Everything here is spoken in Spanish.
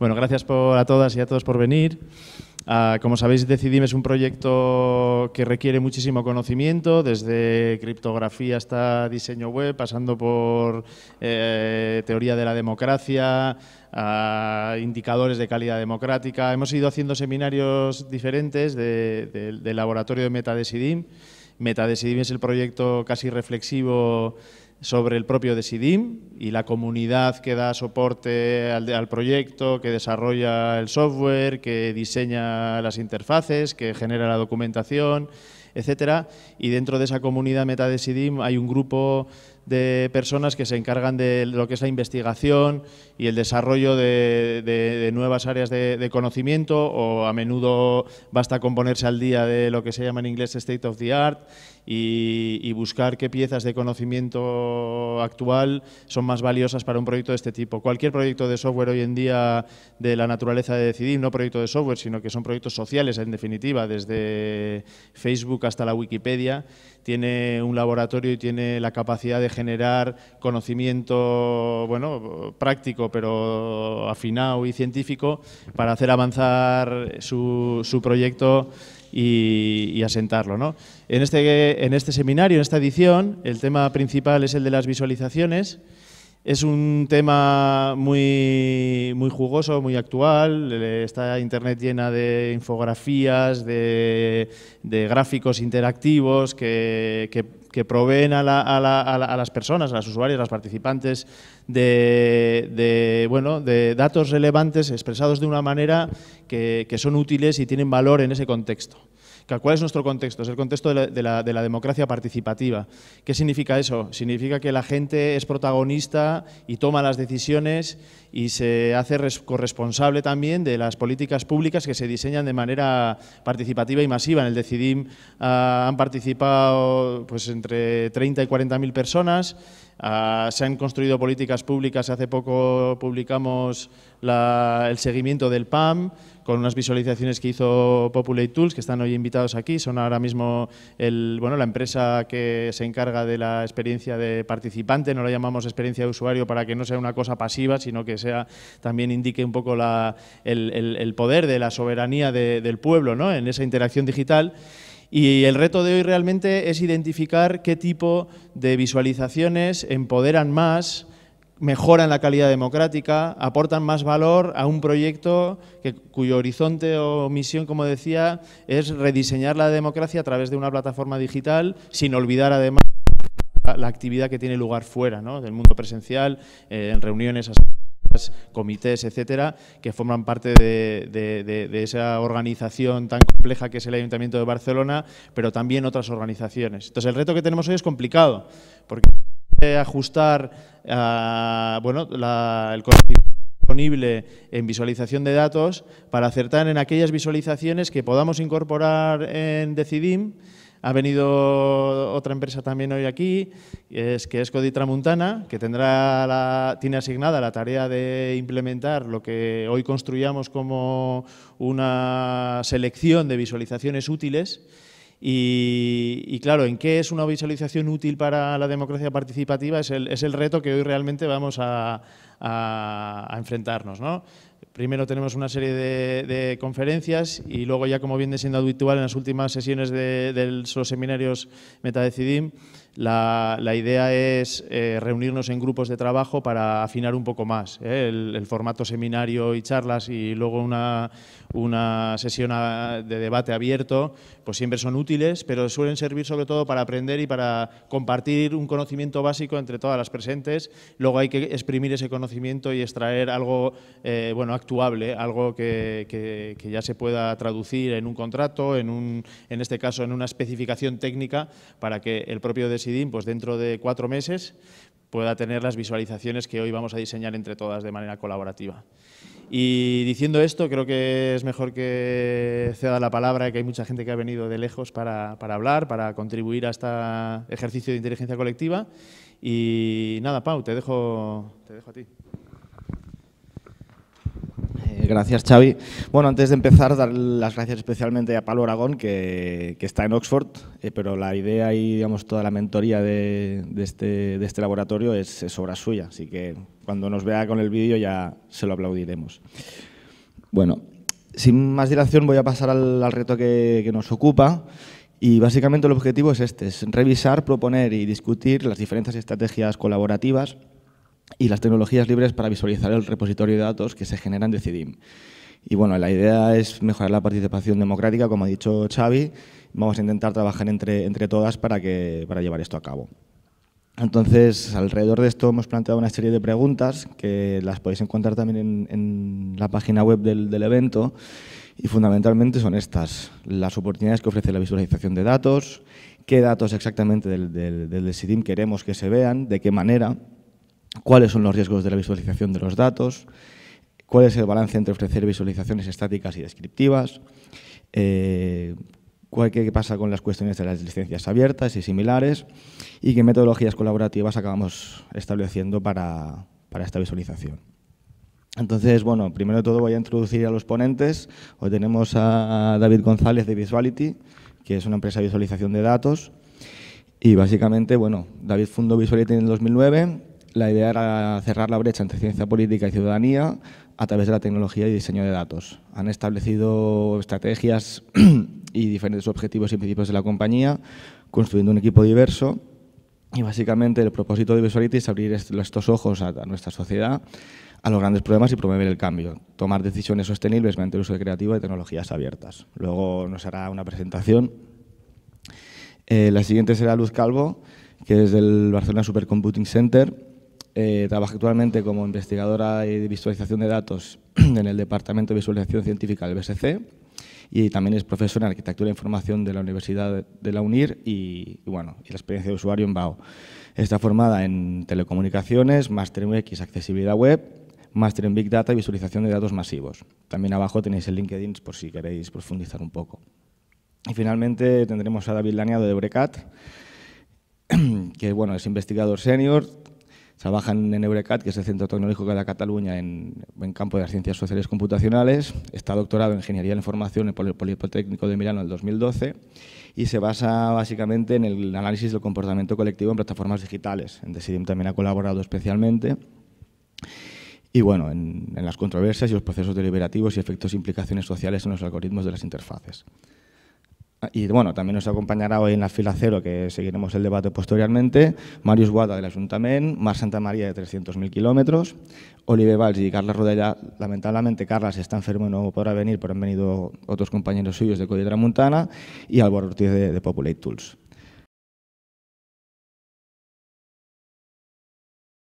Bueno, gracias por, a todas y a todos por venir. Ah, como sabéis, Decidim es un proyecto que requiere muchísimo conocimiento, desde criptografía hasta diseño web, pasando por eh, teoría de la democracia, ah, indicadores de calidad democrática. Hemos ido haciendo seminarios diferentes del laboratorio de Meta Decidim. Metadesidim es el proyecto casi reflexivo sobre el propio Desidim y la comunidad que da soporte al, proyecto, que desarrolla el software, que diseña las interfaces, que genera la documentación, etcétera. Y dentro de esa comunidad MetaDesidim hay un grupo de personas que se encargan de lo que es la investigación y el desarrollo de, nuevas áreas de, conocimiento o a menudo basta con ponerse al día de lo que se llama en inglés state of the art y, buscar qué piezas de conocimiento actual son más valiosas para un proyecto de este tipo. Cualquier proyecto de software hoy en día de la naturaleza de decidir, no proyecto de software, sino que son proyectos sociales en definitiva, desde Facebook hasta la Wikipedia, tiene un laboratorio y tiene la capacidad de generar conocimiento, bueno, práctico, pero afinado y científico para hacer avanzar su, su proyecto y, asentarlo. En, este, en este seminario, en esta edición, el tema principal es el de las visualizaciones. Es un tema muy, jugoso, muy actual. Eh, está Internet llena de infografías, de, gráficos interactivos que, proveen a, las personas, a las usuarios, a los participantes, de, datos relevantes expresados de una manera que son útiles y tienen valor en ese contexto. ¿Cuál es nuestro contexto? Es el contexto de la, democracia participativa. ¿Qué significa eso? Significa que la gente es protagonista y toma las decisiones y se hace corresponsable también de las políticas públicas que se diseñan de manera participativa y masiva. En el Decidim ah, han participado pues, entre 30 y 40 mil personas. Ah, se han construido políticas públicas. Hace poco publicamos el seguimiento del PAM con unas visualizaciones que hizo Populate Tools, que están hoy invitados aquí, son ahora mismo el, bueno, la empresa que se encarga de la experiencia de participante, no la llamamos experiencia de usuario para que no sea una cosa pasiva, sino que sea también indique un poco el, poder de la soberanía del pueblo ¿no? en esa interacción digital. Y el reto de hoy realmente es identificar qué tipo de visualizaciones empoderan más mejoran la calidad democrática, aportan más valor a un proyecto que, cuyo horizonte o misión, como decía, es rediseñar la democracia a través de una plataforma digital, sin olvidar además la actividad que tiene lugar fuera del mundo presencial, eh, en reuniones, asambleas, comités, etcétera, que forman parte de, de, esa organización tan compleja que es el Ayuntamiento de Barcelona, pero también otras organizaciones. Entonces, el reto que tenemos hoy es complicado, porque ajustar ah, bueno, el conocimiento disponible en visualización de datos para acertar en aquellas visualizaciones que podamos incorporar en Decidim. Ha venido otra empresa también hoy aquí, es, que es Coditramuntana, que tendrá tiene asignada la tarea de implementar lo que hoy construyamos como una selección de visualizaciones útiles y, claro, ¿en qué es una visualización útil para la democracia participativa? Es el, reto que hoy realmente vamos a, enfrentarnos. Primero tenemos una serie de, conferencias y luego ya como viene siendo habitual en las últimas sesiones de, de los seminarios Metadecidim, la, idea es eh, reunirnos en grupos de trabajo para afinar un poco más ¿eh? el, formato seminario y charlas y luego una, sesión de debate abierto, pues siempre son útiles, pero suelen servir sobre todo para aprender y para compartir un conocimiento básico entre todas las presentes. Luego hay que exprimir ese conocimiento y extraer algo eh, bueno, actuable, algo que, ya se pueda traducir en un contrato, en, un, en este caso en una especificación técnica, para que el propio pues dentro de cuatro meses pueda tener las visualizaciones que hoy vamos a diseñar entre todas de manera colaborativa. Y diciendo esto, creo que es mejor que ceda la palabra, que hay mucha gente que ha venido de lejos para, para hablar, para contribuir a este ejercicio de inteligencia colectiva. Y nada, Pau, te dejo, te dejo a ti. Gracias, Xavi. Bueno, antes de empezar, dar las gracias especialmente a Pablo Aragón, que, está en Oxford, eh, pero la idea y digamos, toda la mentoría de, este, este, laboratorio es, obra suya, así que cuando nos vea con el vídeo ya se lo aplaudiremos. Bueno, sin más dilación voy a pasar al, reto que, que nos ocupa. Y básicamente el objetivo es este, es revisar, proponer y discutir las diferentes estrategias colaborativas y las tecnologías libres para visualizar el repositorio de datos que se generan de CIDIM. Y bueno, la idea es mejorar la participación democrática, como ha dicho Xavi. Vamos a intentar trabajar entre, entre todas para, que, para llevar esto a cabo. Entonces, alrededor de esto hemos planteado una serie de preguntas que las podéis encontrar también en, la página web del, evento y fundamentalmente son estas, las oportunidades que ofrece la visualización de datos, qué datos exactamente del, del, queremos que se vean, de qué manera, cuáles son los riesgos de la visualización de los datos, cuál es el balance entre ofrecer visualizaciones estáticas y descriptivas, eh, qué pasa con las cuestiones de las licencias abiertas y similares, y qué metodologías colaborativas acabamos estableciendo para, para esta visualización. Entonces, bueno, primero de todo voy a introducir a los ponentes. Hoy tenemos a David González de Visuality, que es una empresa de visualización de datos. Y básicamente, bueno, David fundó Visuality en 2009 la idea era cerrar la brecha entre ciencia política y ciudadanía a través de la tecnología y diseño de datos. Han establecido estrategias y diferentes objetivos y principios de la compañía, construyendo un equipo diverso y básicamente el propósito de Visuality es abrir estos ojos a nuestra sociedad, a los grandes problemas y promover el cambio. Tomar decisiones sostenibles mediante el uso creativo de tecnologías abiertas. Luego nos hará una presentación. Eh, la siguiente será Luz Calvo, que es del Barcelona Supercomputing Center eh, trabaja actualmente como investigadora de visualización de datos en el Departamento de Visualización Científica del BSC y también es profesora en Arquitectura e Información de la Universidad de la UNIR y, bueno, y la experiencia de usuario en BAO. Está formada en telecomunicaciones, máster en UX, accesibilidad web, máster en Big Data y visualización de datos masivos. También abajo tenéis el LinkedIn por si queréis profundizar un poco. Y finalmente tendremos a David Laniado de Brecat, que bueno, es investigador senior, Trabajan en Eurecat, que es el Centro Tecnológico de la Cataluña en, en campo de las ciencias sociales computacionales. Está doctorado en Ingeniería de la Información por el Politécnico de Milano en el 2012 y se basa básicamente en el análisis del comportamiento colectivo en plataformas digitales. En DECIDIM también ha colaborado especialmente. Y bueno, en, en las controversias y los procesos deliberativos y efectos e implicaciones sociales en los algoritmos de las interfaces y bueno, también nos acompañará hoy en la fila cero, que seguiremos el debate posteriormente, Marius Guada del Ayuntamiento, Mar Santa María de 300.000 kilómetros, Oliver Valls y Carla Rodella. Lamentablemente, Carla está enfermo y no podrá venir, pero han venido otros compañeros suyos de Codidra Montana y Álvaro Ortiz de Populate Tools.